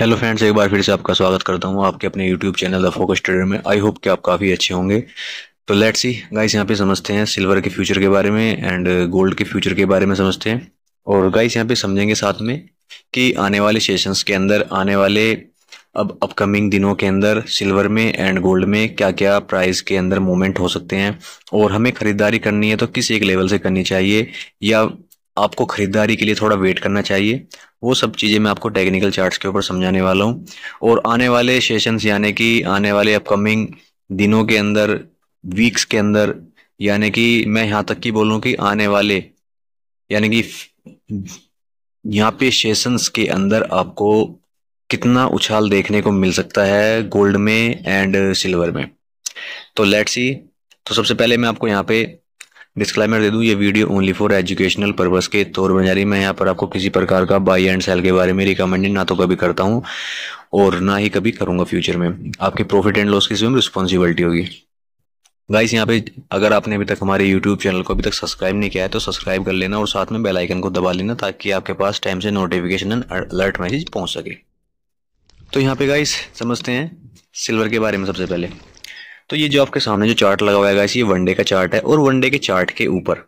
hello friends एक बार फिर से आपका स्वागत करता हूँ आपके अपने YouTube channel the focus studio में आई होप कि आप काफ़ी अच्छे होंगे तो लेट्स सी गाइस यहाँ पे समझते हैं सिल्वर के फ्यूचर के बारे में एंड गोल्ड के फ्यूचर के बारे में समझते हैं और गाइस यहाँ पे समझेंगे साथ में कि आने वाले सेशंस के अंदर आने वाले अब अपकमिंग दिनों के अंदर सिल्वर में एंड गोल्ड में क्या क्या प्राइस के अंदर मूवमेंट हो सकते हैं और हमें ख़रीदारी करनी है तो किस एक लेवल से करनी चाहिए या आपको ख़रीदारी के लिए थोड़ा वेट करना चाहिए वो सब चीज़ें मैं आपको टेक्निकल चार्ट्स के ऊपर समझाने वाला हूँ और आने वाले सेशंस यानी कि आने वाले अपकमिंग दिनों के अंदर वीक्स के अंदर यानी कि मैं यहाँ तक की बोलूँ कि आने वाले यानी कि यहाँ पे सेशंस के अंदर आपको कितना उछाल देखने को मिल सकता है गोल्ड में एंड सिल्वर में तो लेट्स सी तो सबसे पहले मैं आपको यहाँ पे डिस्क्लेमर दे दूँ ये video only for educational purpose के तौर पर जारी मैं यहाँ पर आपको किसी प्रकार का बाई एंड सेल के बारे में रिकमेंडेड ना तो कभी करता हूँ और ना ही कभी करूँगा फ्यूचर में आपके प्रॉफिट एंड लॉस की स्वयं रिस्पॉन्सिबिलिटी होगी गाइस यहाँ पे अगर आपने अभी तक हमारे यूट्यूब चैनल को अभी तक सब्सक्राइब नहीं किया है तो सब्सक्राइब कर लेना और साथ में बेल आइकन को दबा लेना ताकि आपके पास टाइम से नोटिफिकेशन एंड अलर्ट मैसेज पहुंच सके तो यहाँ पे गाइस समझते हैं सिल्वर के बारे में सबसे पहले तो ये जो आपके सामने जो चार्ट लगा हुआ है ये वनडे का चार्ट है और वनडे के चार्ट के ऊपर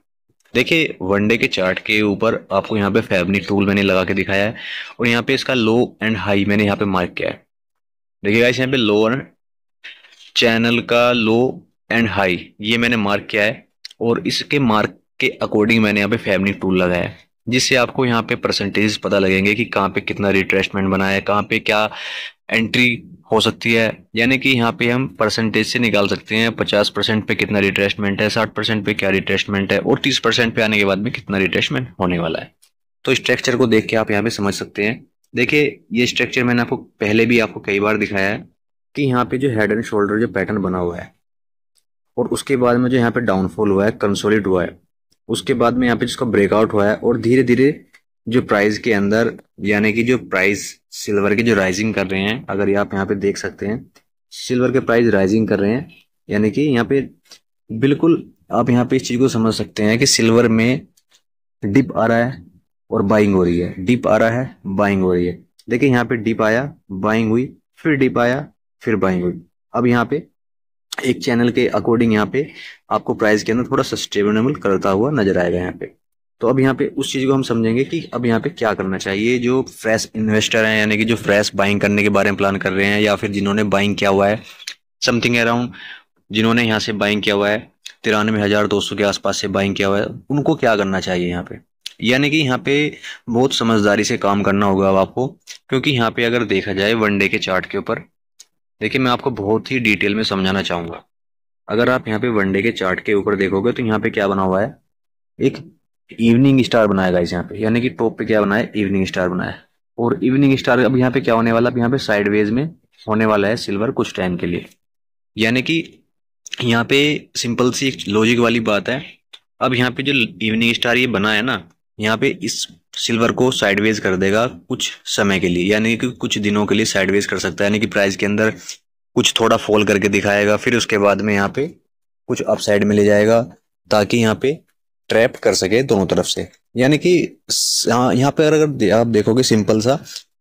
देखिए वनडे के चार्ट के ऊपर आपको यहाँ पे फैब्रिक टूल मैंने लगा के दिखाया है और यहाँ पे इसका लो एंड हाई मैंने यहाँ पे मार्क किया है देखिए गाइस यहाँ पे लो एंड चैनल का लो एंड हाई ये मैंने मार्क किया है और इसके मार्क के अकॉर्डिंग मैंने यहाँ पे फैब्रिक टूल लगाया है जिससे आपको यहाँ पे परसेंटेज पता लगेंगे कि कहाँ पे कितना रिट्रेसमेंट बनाया है कहाँ पे क्या एंट्री हो सकती है यानी कि यहाँ पे हम परसेंटेज से निकाल सकते हैं पचास परसेंट पे कितना रिट्रेसमेंट है साठ परसेंट पे क्या रिट्रेसमेंट है और तीस परसेंट पे आने के बाद में कितना रिट्रेसमेंट होने वाला है तो स्ट्रक्चर को देख के आप यहाँ पे समझ सकते हैं देखिए ये स्ट्रक्चर मैंने आपको पहले भी आपको कई बार दिखाया है कि यहाँ पे जो हेड एंड शोल्डर जो पैटर्न बना हुआ है और उसके बाद में जो यहाँ पे डाउनफॉल हुआ है कंसोलिड हुआ है उसके बाद में यहाँ पे जिसका ब्रेकआउट हुआ है और धीरे धीरे जो प्राइस के अंदर यानी कि जो प्राइस सिल्वर के जो राइजिंग कर रहे हैं अगर आप यहाँ पे देख सकते हैं सिल्वर के प्राइस राइजिंग कर रहे हैं यानी कि यहाँ पे बिल्कुल आप यहाँ पे इस चीज़ को समझ सकते हैं कि सिल्वर में डिप आ रहा है और बाइंग हो रही है डिप आ रहा है बाइंग हो रही है देखिए यहाँ पे डिप आया बाइंग हुई फिर डिप आया फिर बाइंग हुई अब यहाँ पे एक चैनल के अकॉर्डिंग यहाँ पे आपको प्राइस के अंदर थोड़ा सस्टेनेबल करता हुआ नजर आएगा यहाँ पे तो अब यहाँ पे उस चीज़ को हम समझेंगे कि अब यहाँ पे क्या करना चाहिए जो फ्रेश इन्वेस्टर हैं यानी कि जो फ्रेश बाइंग करने के बारे में प्लान कर रहे हैं या फिर जिन्होंने बाइंग किया हुआ है समथिंग अराउंड जिन्होंने यहाँ से बाइंग किया हुआ है तिरानवे हज़ार दो सौ के आसपास से बाइंग किया हुआ है उनको क्या करना चाहिए यहाँ पे यानी कि यहाँ पे बहुत समझदारी से काम करना होगा अब आपको क्योंकि यहाँ पे अगर देखा जाए वनडे के चार्ट के ऊपर देखिए मैं आपको बहुत ही डिटेल में समझाना चाहूंगा अगर आप यहाँ पे वनडे के चार्ट के ऊपर देखोगे तो यहाँ पे क्या बना हुआ है एक इवनिंग स्टार बनाया गाइस यहाँ पे यानी कि टॉप पे क्या बनाया इवनिंग स्टार बनाया और इवनिंग स्टार अब यहाँ पे क्या होने वाला अब यहाँ पे साइडवेज में होने वाला है सिल्वर कुछ टाइम के लिए यानी कि यहाँ पे सिंपल सी एक लॉजिक वाली बात है अब यहाँ पे जो इवनिंग स्टार ये बना है ना यहाँ पे इस सिल्वर को साइडवेज कर देगा कुछ समय के लिए यानी कि कुछ दिनों के लिए साइडवेज कर सकता है यानी कि प्राइस के अंदर कुछ थोड़ा फॉल करके दिखाएगा फिर उसके बाद में यहाँ पे कुछ अपसाइड में ले जाएगा ताकि यहाँ पे ट्रैप कर सके दोनों तरफ से यानी कि हाँ, यहाँ पर अगर आप देखोगे सिंपल सा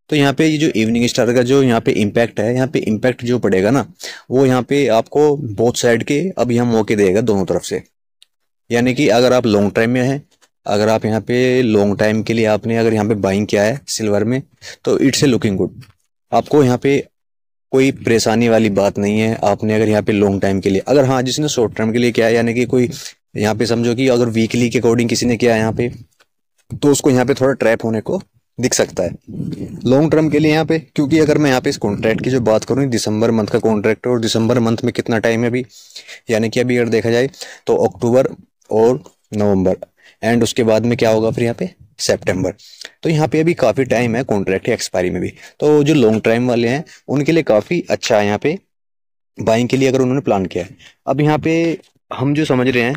तो यहाँ पे ये जो इवनिंग स्टार का जो यहाँ पे इम्पैक्ट है यहाँ पे इम्पैक्ट जो पड़ेगा ना वो यहाँ पे आपको बोथ साइड के अब यहाँ मौके देगा दोनों तरफ से यानी कि अगर आप लॉन्ग टाइम में हैं अगर आप यहाँ पे लॉन्ग टाइम के लिए आपने अगर यहाँ पे बाइंग किया है सिल्वर में तो इट्स ए लुकिंग गुड आपको यहाँ पे कोई परेशानी वाली बात नहीं है आपने अगर यहाँ पे लॉन्ग टाइम के लिए अगर हाँ जिसने शॉर्ट टर्म के लिए किया है यानी कि कोई यहाँ पे समझो कि अगर वीकली के अकॉर्डिंग किसी ने किया यहाँ पे तो उसको यहाँ पे थोड़ा ट्रैप होने को दिख सकता है लॉन्ग टर्म के लिए यहाँ पे क्योंकि अगर मैं यहाँ पे इस कॉन्ट्रैक्ट की जो बात करूँ दिसंबर मंथ का कॉन्ट्रैक्ट है और दिसंबर मंथ में कितना टाइम है अभी यानी कि अभी अगर देखा जाए तो अक्टूबर और नवंबर एंड उसके बाद में क्या होगा फिर यहाँ पे सेप्टेम्बर तो यहाँ पे अभी काफ़ी टाइम है कॉन्ट्रैक्ट की एक्सपायरी में भी तो जो लॉन्ग टर्म वाले हैं उनके लिए काफ़ी अच्छा है यहाँ पे बाइंग के लिए अगर उन्होंने प्लान किया है अब यहाँ पे हम जो समझ रहे हैं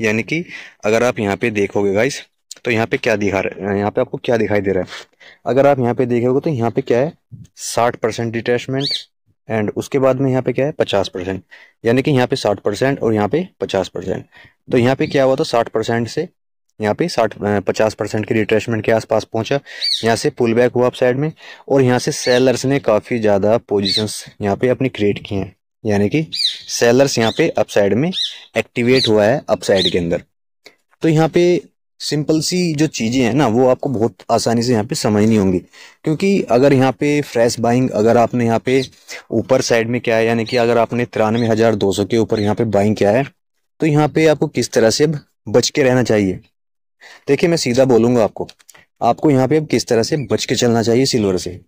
यानी कि अगर आप यहाँ पे देखोगे गाइस तो यहाँ पे क्या दिखा रहा है यहाँ पे आपको क्या दिखाई दे रहा है अगर आप यहाँ पे देखोगे तो यहाँ पे क्या है साठ परसेंट डिटैचमेंट एंड उसके बाद में यहाँ पे क्या है पचास परसेंट यानी कि यहाँ पे साठ परसेंट और यहाँ पे पचास परसेंट तो यहाँ पे क्या हुआ था साठ परसेंट से यहाँ पे साठ पचास परसेंट के रिट्रेसमेंट के आसपास पहुंचा यहाँ से पुल बैक हुआ अप साइड में और यहाँ से सेलर्स ने काफ़ी ज़्यादा पोजिशन यहाँ पे अपनी क्रिएट किए हैं यानी कि सेलर्स यहाँ पे अपसाइड में एक्टिवेट हुआ है अपसाइड के अंदर तो यहाँ पे सिंपल सी जो चीज़ें हैं ना वो आपको बहुत आसानी से यहाँ पे समझनी होंगी क्योंकि अगर यहाँ पे फ्रेश बाइंग अगर आपने यहाँ पे ऊपर साइड में क्या है यानी कि अगर आपने तिरानवे हज़ार दो सौ के ऊपर यहाँ पे बाइंग किया है तो यहाँ पे आपको किस तरह से अब बच के रहना चाहिए देखिए मैं सीधा बोलूँगा आपको आपको यहाँ पे अब किस तरह से बच के चलना चाहिए सिल्वर से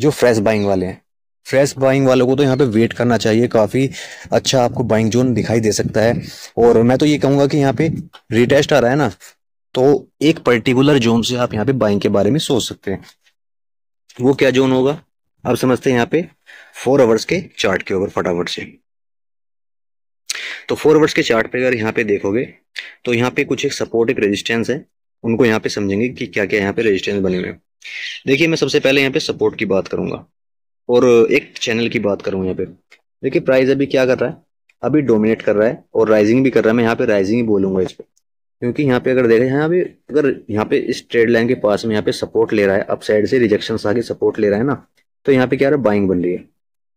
जो फ्रेश बाइंग वाले हैं फ्रेश बाइंग वालों को तो यहाँ पे वेट करना चाहिए काफ़ी अच्छा आपको बाइंग जोन दिखाई दे सकता है और मैं तो ये कहूंगा कि यहाँ पे रिटेस्ट आ रहा है ना तो एक पर्टिकुलर जोन से आप यहाँ पे बाइंग के बारे में सोच सकते हैं वो क्या जोन होगा आप समझते हैं यहाँ पे फोर आवर्स के चार्ट के ऊपर फटाफट से तो फोर आवर्स के चार्ट पे अगर यहाँ पे देखोगे तो यहाँ पे कुछ एक सपोर्ट एक रेजिस्टेंस है उनको यहाँ पे समझेंगे कि क्या क्या यहाँ पे रेजिस्टेंस बने हुए देखिए मैं सबसे पहले यहाँ पे सपोर्ट की बात करूंगा और एक चैनल की बात करूँ यहाँ पे देखिए प्राइस अभी क्या कर रहा है अभी डोमिनेट कर रहा है और राइजिंग भी कर रहा है मैं यहाँ पे राइजिंग ही बोलूंगा इस पर क्योंकि यहाँ पे अगर देखें यहाँ अभी अगर यहाँ पे इस ट्रेड लाइन के पास में यहाँ पे सपोर्ट ले रहा है अप साइड से रिजेक्शन आगे सपोर्ट ले रहा है ना तो यहाँ पे क्या रहा है बाइंग बन रही है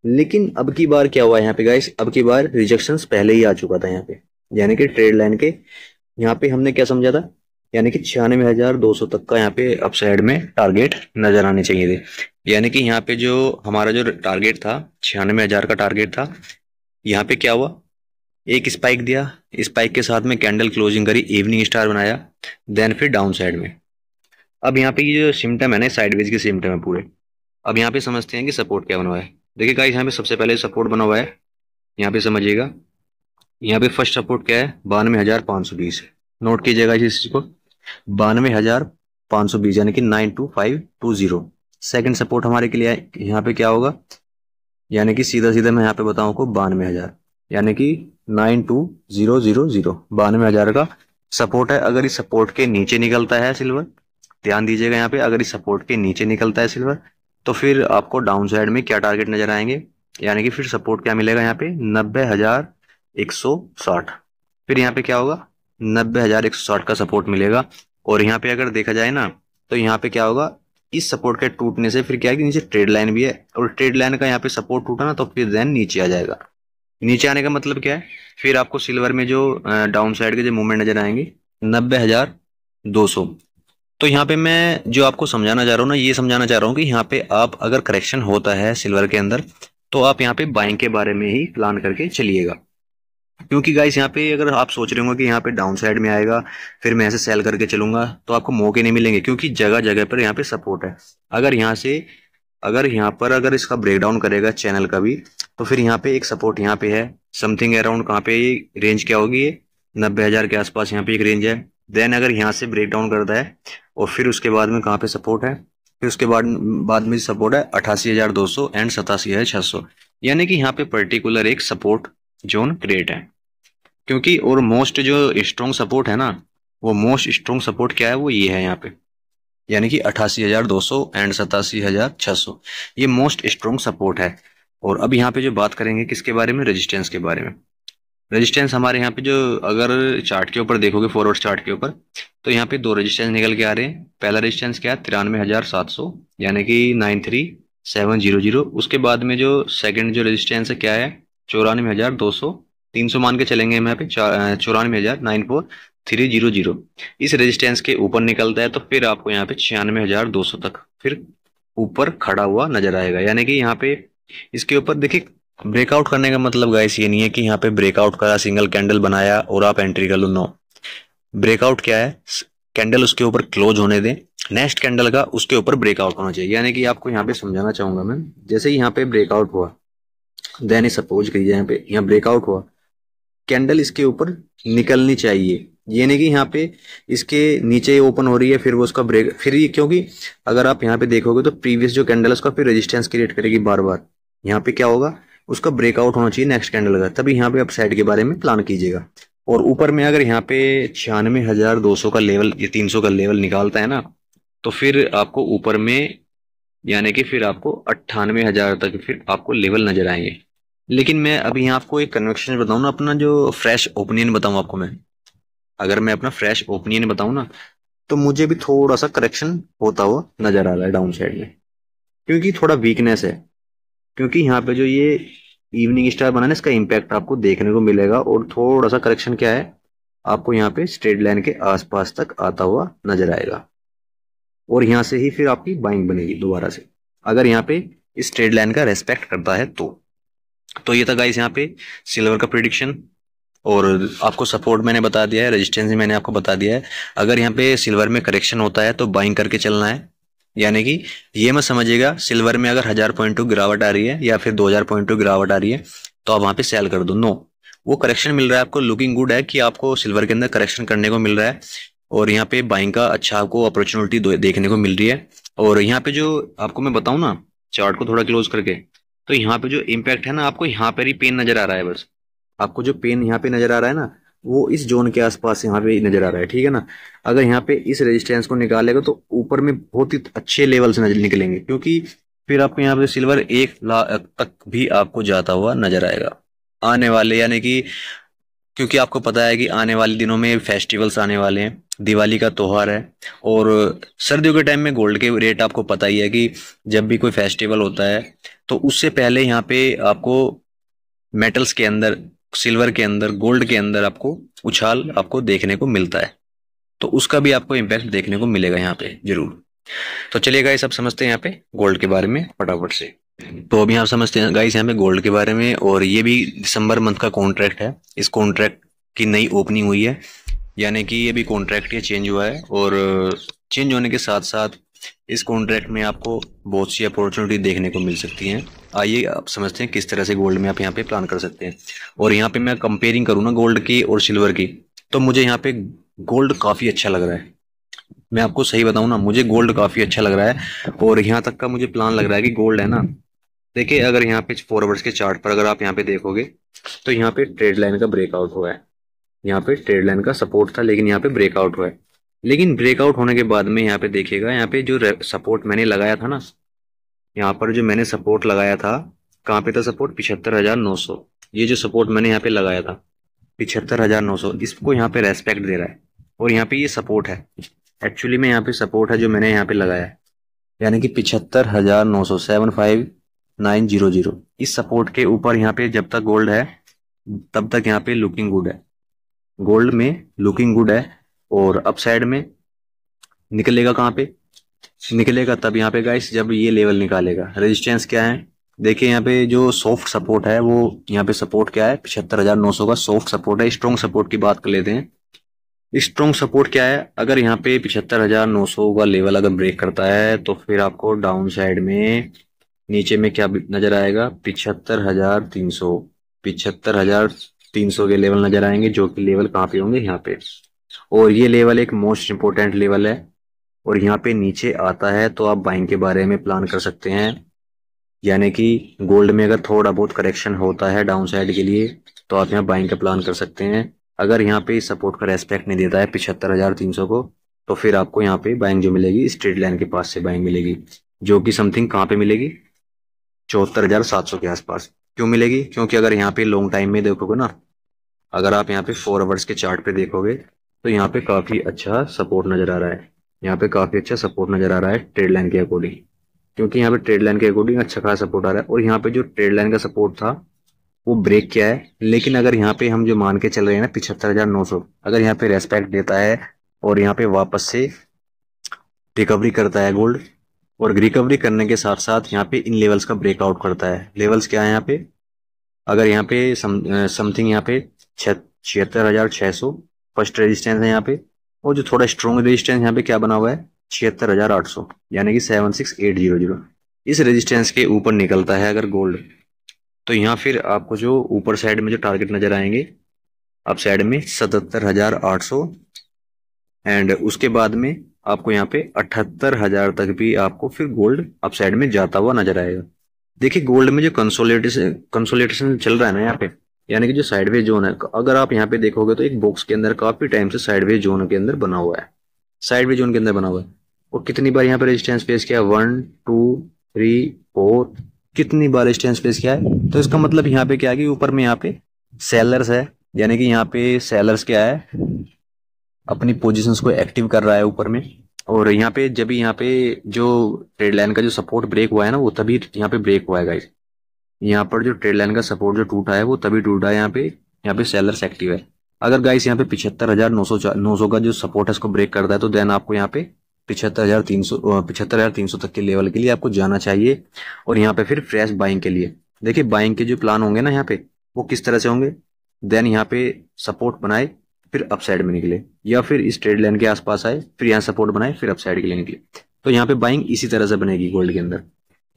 लेकिन अब की बार क्या हुआ है यहाँ पे गाइस अब की बार रिजेक्शन पहले ही आ चुका था यहाँ पे यानी कि ट्रेड लाइन के यहाँ पे हमने क्या समझा था यानी कि छियानवे हजार दो सौ तक का यहाँ पे अपसाइड में टारगेट नजर आने चाहिए थे यानी कि यहाँ पे जो हमारा जो टारगेट था छियानवे हजार का टारगेट था यहाँ पे क्या हुआ एक स्पाइक दिया स्पाइक के साथ में कैंडल क्लोजिंग करी इवनिंग स्टार बनाया देन फिर डाउन साइड में अब यहाँ पे ये जो सिम्टम है ना साइडवेज के सिम्टम है पूरे अब यहाँ पे समझते हैं कि सपोर्ट क्या बना हुआ है देखिए गाइस यहाँ पे सबसे पहले सपोर्ट बना हुआ है यहाँ पे समझिएगा यहाँ पे फर्स्ट सपोर्ट क्या है बानवे हजार पाँच सौ बीस नोट कीजिएगा इस चीज़ को बानवे हजार पांच सौ बीस यानी कि nine two five two zero second support हमारे के लिए यहाँ पे क्या होगा यानी कि सीधा सीधा मैं यहाँ पे बताऊं को बानवे हजार यानी कि nine two zero zero zero बानवे हजार का सपोर्ट है अगर इस सपोर्ट के नीचे निकलता है सिल्वर ध्यान दीजिएगा यहाँ पे अगर इस सपोर्ट के नीचे निकलता है सिल्वर तो फिर आपको डाउन साइड में क्या टारगेट नजर आएंगे यानी कि फिर सपोर्ट क्या मिलेगा यहाँ पे नब्बे हजार एक सौ साठ फिर यहाँ पे क्या होगा नब्बे हजार एक सौ साठ का सपोर्ट मिलेगा और यहाँ पे अगर देखा जाए ना तो यहाँ पे क्या होगा इस सपोर्ट के टूटने से फिर क्या है कि नीचे ट्रेड लाइन भी है और ट्रेड लाइन का यहाँ पे सपोर्ट टूटा ना तो फिर देन नीचे आ जाएगा नीचे आने का मतलब क्या है फिर आपको सिल्वर में जो डाउन साइड के जो मूवमेंट नजर आएंगे नब्बे हजार दो सौ तो यहाँ पे मैं जो आपको समझाना चाह रहा हूँ ना ये समझाना चाह रहा हूँ कि यहाँ पे आप अगर करेक्शन होता है सिल्वर के अंदर तो आप यहाँ पे बाइंग के बारे में ही प्लान करके चलिएगा क्योंकि गाइस यहाँ पे अगर आप सोच रहे होंगे कि यहाँ पे डाउन साइड में आएगा फिर मैं ऐसे सेल करके चलूंगा तो आपको मौके नहीं मिलेंगे क्योंकि जगह जगह पर यहाँ पे सपोर्ट है अगर यहाँ से अगर यहाँ पर अगर इसका ब्रेकडाउन करेगा चैनल का भी तो फिर यहाँ पे एक सपोर्ट यहाँ पे है समथिंग अराउंड कहाँ पे रेंज क्या होगी ये नब्बे हज़ार के आसपास यहाँ पे एक रेंज है देन अगर यहाँ से ब्रेक डाउन करता है और फिर उसके बाद में कहाँ पे सपोर्ट है फिर उसके बाद बाद में सपोर्ट है अठासी हज़ार दो सौ एंड सतासी हज़ार छह सौ यानी कि यहाँ पे पर्टिकुलर एक सपोर्ट जोन क्रिएट है क्योंकि और मोस्ट जो स्ट्रॉन्ग सपोर्ट है ना वो मोस्ट स्ट्रॉन्ग सपोर्ट क्या है वो ये है यहाँ पे यानी कि अठासी हजार दो सौ एंड सतासी हजार छह सौ ये मोस्ट स्ट्रॉन्ग सपोर्ट है और अब यहाँ पे जो बात करेंगे किसके बारे में रेजिस्टेंस के बारे में रेजिस्टेंस हमारे यहाँ पे जो अगर चार्ट के ऊपर देखोगे फॉरवर्ड चार्ट के ऊपर तो यहाँ पे दो रेजिस्टेंस निकल के आ रहे हैं पहला रेजिस्टेंस क्या है तिरानवे हजार सात सौ यानी कि nine three seven zero zero उसके बाद में जो सेकेंड जो रेजिस्टेंस है क्या है चौरानवे हजार दो सौ तीन सौ मान के चलेंगे हम यहाँ पे चौरानवे हजार nine four three zero zero इस रेजिस्टेंस के ऊपर निकलता है तो फिर आपको यहाँ पे छियानवे हजार दो सौ तक फिर ऊपर खड़ा हुआ नजर आएगा यानी कि यहाँ पे इसके ऊपर देखिए ब्रेकआउट करने का मतलब गाइस ये नहीं है कि यहाँ पे ब्रेकआउट करा सिंगल कैंडल बनाया और आप एंट्री कर लो नो ब्रेकआउट क्या है कैंडल उसके ऊपर क्लोज होने दें नेक्स्ट कैंडल का उसके ऊपर ब्रेकआउट होना चाहिए यानी कि आपको यहाँ पे समझाना चाहूंगा मैं जैसे यहाँ पे ब्रेकआउट हुआ देन सपोज करिए यहाँ पे यहाँ ब्रेकआउट हुआ कैंडल इसके ऊपर निकलनी चाहिए ये नहीं कि यहाँ पे इसके नीचे ओपन हो रही है फिर वो उसका ब्रेक फिर ये क्योंकि अगर आप यहाँ पे देखोगे तो प्रीवियस जो कैंडल है उसका फिर रेजिस्टेंस क्रिएट करेगी बार बार यहाँ पे क्या होगा उसका ब्रेकआउट होना चाहिए नेक्स्ट कैंडल का तभी यहाँ पे आप साइड के बारे में प्लान कीजिएगा और ऊपर में अगर यहाँ पे छियानवे हजार दो सौ का लेवल या तीन सौ का लेवल निकालता है ना तो फिर आपको ऊपर में यानी कि फिर आपको अट्ठानवे हजार तक फिर आपको लेवल नजर आएंगे लेकिन मैं अभी आपको एक कन्वेक्शन बताऊँ ना अपना जो फ्रेश ओपिनियन बताऊँ आपको मैं अगर मैं अपना फ्रेश ओपिनियन बताऊँ ना तो मुझे भी थोड़ा सा करेक्शन होता हुआ नजर आ रहा है डाउन साइड में क्योंकि थोड़ा वीकनेस है क्योंकि यहाँ पे जो ये इवनिंग स्टार बना ना इसका इम्पैक्ट आपको देखने को मिलेगा और थोड़ा सा करेक्शन क्या है आपको यहाँ पे स्ट्रेट लाइन के आसपास तक आता हुआ नजर आएगा और यहाँ से ही फिर आपकी बाइंग बनेगी दोबारा से अगर यहाँ पे स्ट्रेट लाइन का रेस्पेक्ट करता है तो तो ये था गाइस यहाँ पे सिल्वर का प्रिडिक्शन और आपको सपोर्ट मैंने बता दिया है रेजिस्टेंस भी मैंने आपको बता दिया है अगर यहाँ पे सिल्वर में करेक्शन होता है तो बाइंग करके चलना है यानी कि ये मैं समझिएगा सिल्वर में अगर हज़ार पॉइंट टू गिरावट आ रही है या फिर दो हज़ार पॉइंट टू गिरावट आ रही है तो आप वहाँ पे सेल कर दो नो वो करेक्शन मिल रहा है आपको लुकिंग गुड है कि आपको सिल्वर के अंदर करेक्शन करने को मिल रहा है और यहाँ पे बाइंग का अच्छा आपको अपॉर्चुनिटी देखने को मिल रही है और यहाँ पे जो आपको मैं बताऊ ना चार्ट को थोड़ा क्लोज करके तो यहाँ पे जो इम्पैक्ट है ना आपको यहाँ पर ही पेन नजर आ रहा है बस आपको जो पेन यहाँ पे नजर आ रहा है ना वो इस जोन के आसपास यहाँ पे नजर आ रहा है ठीक है ना अगर यहाँ पे इस रेजिस्टेंस को निकालेगा तो ऊपर में बहुत ही अच्छे लेवल से नजर निकलेंगे क्योंकि फिर आपको यहाँ पे सिल्वर एक लाख तक भी आपको जाता हुआ नजर आएगा आने वाले यानी कि क्योंकि आपको पता है कि आने वाले दिनों में फेस्टिवल्स आने वाले हैं दिवाली का त्यौहार है और सर्दियों के टाइम में गोल्ड के रेट आपको पता ही है कि जब भी कोई फेस्टिवल होता है तो उससे पहले यहाँ पे आपको मेटल्स के अंदर सिल्वर के अंदर गोल्ड के अंदर आपको उछाल आपको देखने को मिलता है तो उसका भी आपको इम्पैक्ट देखने को मिलेगा यहाँ पे जरूर तो चलिए गाइस आप समझते हैं यहाँ पे गोल्ड के बारे में फटाफट से तो अभी आप समझते हैं गाइस यहाँ पे गोल्ड के बारे में और ये भी दिसंबर मंथ का कॉन्ट्रैक्ट है इस कॉन्ट्रैक्ट की नई ओपनिंग हुई है यानी कि ये भी कॉन्ट्रैक्ट ये चेंज हुआ है और चेंज होने के साथ साथ इस कॉन्ट्रैक्ट में आपको बहुत सी अपॉर्चुनिटी देखने को मिल सकती हैं आइए आप समझते हैं किस तरह से गोल्ड में आप यहाँ पे प्लान कर सकते हैं और यहाँ पे मैं कंपेयरिंग करूँ ना गोल्ड की और सिल्वर की तो मुझे यहाँ पे गोल्ड काफ़ी अच्छा लग रहा है मैं आपको सही बताऊँ ना मुझे गोल्ड काफ़ी अच्छा लग रहा है और यहाँ तक का मुझे प्लान लग रहा है कि गोल्ड है ना देखिए अगर यहाँ पे फोर के चार्ट पर अगर आप यहाँ पे देखोगे तो यहाँ पे ट्रेड लाइन का ब्रेकआउट हुआ है यहाँ पे ट्रेड लाइन का सपोर्ट था लेकिन यहाँ पे ब्रेकआउट हुआ है लेकिन ब्रेकआउट होने के बाद में यहाँ पे देखिएगा यहाँ पे जो सपोर्ट मैंने लगाया था ना यहाँ पर जो मैंने सपोर्ट लगाया था कहाँ पे था सपोर्ट पिछहत्तर हजार नौ सौ ये जो सपोर्ट मैंने यहाँ पे लगाया था पिछहत्तर हजार नौ सौ इसको यहाँ पे रेस्पेक्ट दे रहा है और यहाँ पे ये सपोर्ट है एक्चुअली में यहाँ पे सपोर्ट है जो मैंने यहाँ पे लगाया है यानी कि पिछहत्तर हजार नौ सौ seven five nine zero zero इस सपोर्ट के ऊपर यहाँ पे जब तक गोल्ड है तब तक यहाँ पे लुकिंग गुड है गोल्ड में लुकिंग गुड है और अप साइड में निकलेगा कहाँ पे निकलेगा तब यहाँ पे गाइस जब ये लेवल निकालेगा रेजिस्टेंस क्या है देखिए यहाँ पे जो सॉफ्ट सपोर्ट है वो यहाँ पे सपोर्ट क्या है पिछहत्तर हजार नौ सौ का सॉफ्ट सपोर्ट है स्ट्रॉन्ग सपोर्ट की बात कर लेते हैं स्ट्रॉन्ग सपोर्ट क्या है अगर यहाँ पे पिछहत्तर हजार नौ सौ का लेवल अगर ब्रेक करता है तो फिर आपको डाउन साइड में नीचे में क्या नजर आएगा पिछहत्तर हजार तीन सौ पिछहत्तर हजार तीन सौ के लेवल नजर आएंगे जो कि लेवल कहाँ पे होंगे यहाँ पे और ये लेवल एक मोस्ट इम्पोर्टेंट लेवल है और यहाँ पे नीचे आता है तो आप बाइंग के बारे में प्लान कर सकते हैं यानी कि गोल्ड में अगर थोड़ा बहुत करेक्शन होता है डाउन साइड के लिए तो आप यहाँ बाइंग का प्लान कर सकते हैं अगर यहाँ पे सपोर्ट का रेस्पेक्ट नहीं देता है पिछहत्तर हज़ार तीन सौ को तो फिर आपको यहाँ पे बाइंग जो मिलेगी स्ट्रेट लाइन के पास से बाइंग मिलेगी जो कि समथिंग कहाँ पे मिलेगी चौहत्तर हज़ार सात सौ के आसपास क्यों मिलेगी क्योंकि अगर यहाँ पे लॉन्ग टाइम में देखोगे ना अगर आप यहाँ पे फोर आवर्स के चार्ट पे देखोगे तो यहाँ पे काफी अच्छा सपोर्ट नजर आ रहा है यहाँ पे काफी अच्छा सपोर्ट नजर आ रहा है ट्रेड लाइन के अकॉर्डिंग क्योंकि यहाँ पे ट्रेड लाइन के अकॉर्डिंग अच्छा खासा सपोर्ट आ रहा है और यहाँ पे जो ट्रेड लाइन का सपोर्ट था वो ब्रेक किया है लेकिन अगर यहाँ पे हम जो मान के चल रहे हैं ना पिछहत्तर हजार नौ सौ अगर यहाँ पे रेस्पेक्ट देता है और यहाँ पे वापस से रिकवरी करता है गोल्ड और रिकवरी करने के साथ साथ यहाँ पे इन लेवल्स का ब्रेकआउट करता है लेवल्स क्या है यहाँ पे अगर यहाँ पे समथिंग यहाँ पे छिहत्तर हजार छह सौ फर्स्ट रेजिस्टेंस है यहाँ पे और जो थोड़ा स्ट्रॉन्ग रेजिस्टेंस यहाँ पे क्या बना हुआ है छिहत्तर हजार आठ सौ यानी कि seven six eight zero zero इस रेजिस्टेंस के ऊपर निकलता है अगर गोल्ड तो यहाँ फिर आपको जो ऊपर साइड में जो टारगेट नजर आएंगे आप साइड में सतहत्तर हजार आठ सौ एंड उसके बाद में आपको यहाँ पे अठहत्तर हजार तक भी आपको फिर गोल्ड अप साइड में जाता हुआ नजर आएगा देखिए गोल्ड में जो कंसोलिडेशन कंसोलिडेशन चल रहा है ना यहाँ पे यानी कि जो साइडवेज जोन है अगर आप यहाँ पे देखोगे तो एक बॉक्स के अंदर काफी टाइम से साइडवेज जोन के अंदर बना हुआ है साइडवेज जोन के अंदर बना हुआ है और कितनी बार यहाँ पे रेजिस्टेंस फेस किया वन टू थ्री फोर कितनी बार रेजिस्टेंस फेस किया है तो इसका मतलब यहाँ पे क्या है कि ऊपर में यहाँ पे सेलर्स है यानी कि यहाँ पे सेलर्स क्या है अपनी पोजिशन को एक्टिव कर रहा है ऊपर में और यहाँ पे जब यहाँ पे जो ट्रेड लाइन का जो सपोर्ट ब्रेक हुआ है ना वो तभी यहाँ पे ब्रेक हुआ है गाइस यहाँ पर जो ट्रेड लाइन का सपोर्ट जो टूटा है वो तभी टूटा है यहाँ पे यहाँ पे सेलर्स एक्टिव है अगर गाइस यहाँ पे पिछहत्तर हजार नौ सौ का जो सपोर्ट है इसको ब्रेक करता है तो देन आपको यहाँ पे पिछहत्तर हजार तीन सौ पिछहत्तर हजार तीन सौ तक के लेवल के लिए आपको जाना चाहिए और यहाँ पे फिर फ्रेश बाइंग के लिए देखिए बाइंग के जो प्लान होंगे ना यहाँ पे वो किस तरह से होंगे देन यहाँ पे सपोर्ट बनाए फिर अपसाइड में निकले या फिर इस ट्रेड लाइन के आसपास आए फिर यहाँ सपोर्ट बनाए फिर अपसाइड के लिए निकले तो यहाँ पे बाइंग इसी तरह से बनेगी गोल्ड के अंदर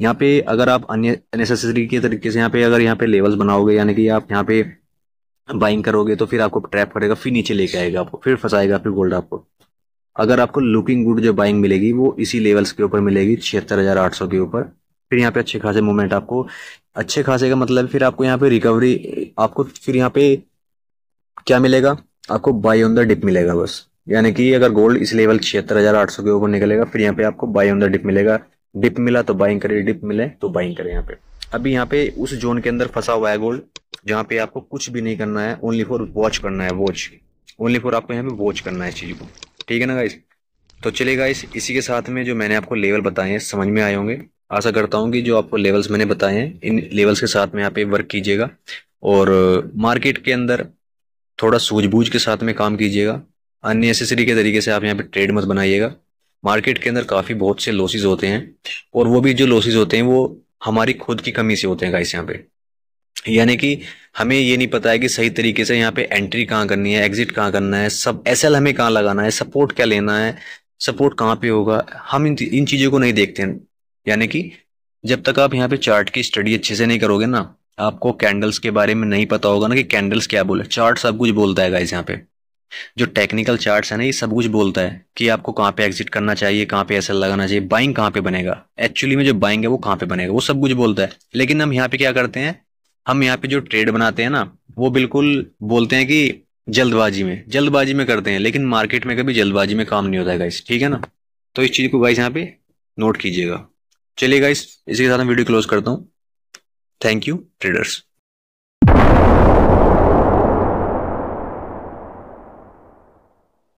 यहाँ पे अगर आप अन्य अननेसेसरी के तरीके से यहाँ पे अगर यहाँ पे लेवल्स बनाओगे यानी कि आप यहाँ पे बाइंग करोगे तो फिर आपको ट्रैप करेगा फिर नीचे लेके आएगा आपको फिर फंसाएगा फिर गोल्ड आपको अगर आपको लुकिंग गुड जो बाइंग मिलेगी वो इसी लेवल्स के ऊपर मिलेगी छिहत्तर हज़ार आठ सौ के ऊपर फिर यहाँ पे अच्छे खासे मूवमेंट आपको अच्छे खासे का मतलब फिर आपको यहाँ पे रिकवरी आपको फिर यहाँ पे क्या मिलेगा आपको बाई ऑन द डिप मिलेगा बस यानी कि अगर गोल्ड इस लेवल छिहत्तर हज़ार आठ सौ के ऊपर निकलेगा फिर यहाँ पे आपको बाई ऑन द डिप मिलेगा डिप मिला तो बाइंग करे डिप मिले तो बाइंग करें यहाँ पे अभी यहाँ पे उस जोन के अंदर फंसा हुआ है गोल्ड जहाँ पे आपको कुछ भी नहीं करना है ओनली फॉर वॉच करना है वॉच ओनली फॉर आपको यहाँ पे वॉच करना है चीज़ को ठीक है ना गाइस तो चले गाइस इसी के साथ में जो मैंने आपको लेवल बताए हैं समझ में आए होंगे आशा करता हूँ कि जो आपको लेवल्स मैंने बताए हैं इन लेवल्स के साथ में यहाँ पे वर्क कीजिएगा और मार्केट के अंदर थोड़ा सूझबूझ के साथ में काम कीजिएगा अननेसेसरी के तरीके से आप यहाँ पे ट्रेड मत बनाइएगा मार्केट के अंदर काफ़ी बहुत से लॉसेज होते हैं और वो भी जो लॉसेज होते हैं वो हमारी खुद की कमी से होते हैं गाइस यहाँ पे यानी कि हमें ये नहीं पता है कि सही तरीके से यहाँ पे एंट्री कहाँ करनी है एग्जिट कहाँ करना है सब एस हमें कहाँ लगाना है सपोर्ट क्या लेना है सपोर्ट कहाँ पे होगा हम इन इन चीज़ों को नहीं देखते हैं यानी कि जब तक आप यहाँ पे चार्ट की स्टडी अच्छे से नहीं करोगे ना आपको कैंडल्स के बारे में नहीं पता होगा ना कि कैंडल्स क्या बोले चार्ट सब कुछ बोलता है गाइस यहाँ पे जो टेक्निकल चार्ट्स है ना ये सब कुछ बोलता है कि आपको कहाँ पे एग्जिट करना चाहिए कहाँ पे ऐसा लगाना चाहिए बाइंग कहाँ पे बनेगा एक्चुअली में जो बाइंग है वो कहाँ पे बनेगा वो सब कुछ बोलता है लेकिन हम यहाँ पे क्या करते हैं हम यहाँ पे जो ट्रेड बनाते हैं ना वो बिल्कुल बोलते हैं कि जल्दबाजी में जल्दबाजी में करते हैं लेकिन मार्केट में कभी जल्दबाजी में काम नहीं होता है गाइस ठीक है ना तो इस चीज़ को गाइस यहाँ पे नोट कीजिएगा चलिए गाइस इसी के साथ मैं वीडियो क्लोज करता हूँ थैंक यू ट्रेडर्स